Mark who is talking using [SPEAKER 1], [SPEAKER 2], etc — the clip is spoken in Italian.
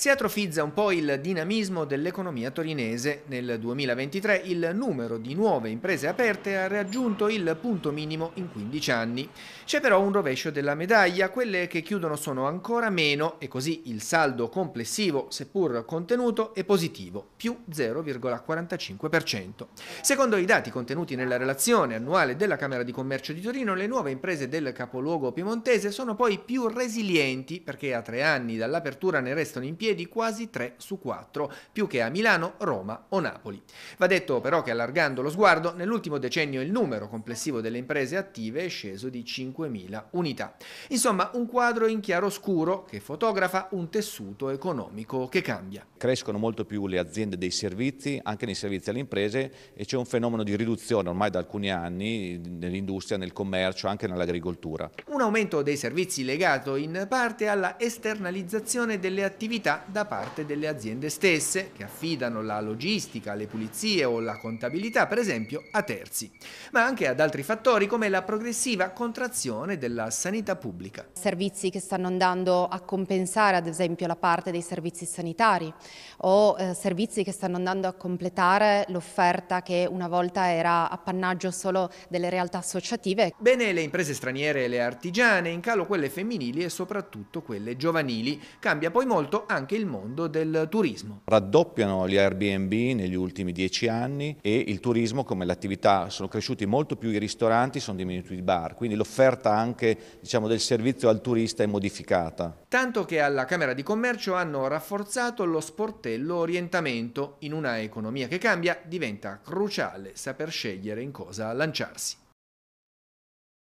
[SPEAKER 1] Si atrofizza un po' il dinamismo dell'economia torinese. Nel 2023 il numero di nuove imprese aperte ha raggiunto il punto minimo in 15 anni. C'è però un rovescio della medaglia, quelle che chiudono sono ancora meno e così il saldo complessivo, seppur contenuto, è positivo, più 0,45%. Secondo i dati contenuti nella relazione annuale della Camera di Commercio di Torino, le nuove imprese del capoluogo piemontese sono poi più resilienti perché a tre anni dall'apertura ne restano in piedi piedi quasi 3 su 4, più che a Milano, Roma o Napoli. Va detto però che allargando lo sguardo, nell'ultimo decennio il numero complessivo delle imprese attive è sceso di 5.000 unità. Insomma, un quadro in chiaro scuro che fotografa un tessuto economico che cambia.
[SPEAKER 2] Crescono molto più le aziende dei servizi, anche nei servizi alle imprese, e c'è un fenomeno di riduzione ormai da alcuni anni nell'industria, nel commercio, anche nell'agricoltura.
[SPEAKER 1] Un aumento dei servizi legato in parte alla esternalizzazione delle attività da parte delle aziende stesse che affidano la logistica, le pulizie o la contabilità per esempio a terzi, ma anche ad altri fattori come la progressiva contrazione della sanità pubblica.
[SPEAKER 3] Servizi che stanno andando a compensare ad esempio la parte dei servizi sanitari o eh, servizi che stanno andando a completare l'offerta che una volta era appannaggio solo delle realtà associative.
[SPEAKER 1] Bene le imprese straniere e le artigiane, in calo quelle femminili e soprattutto quelle giovanili. Cambia poi molto anche anche il mondo del turismo.
[SPEAKER 2] Raddoppiano gli Airbnb negli ultimi dieci anni e il turismo come l'attività sono cresciuti molto più i ristoranti, sono diminuiti i bar, quindi l'offerta anche diciamo, del servizio al turista è modificata.
[SPEAKER 1] Tanto che alla Camera di Commercio hanno rafforzato lo sportello orientamento. In una economia che cambia diventa cruciale saper scegliere in cosa lanciarsi.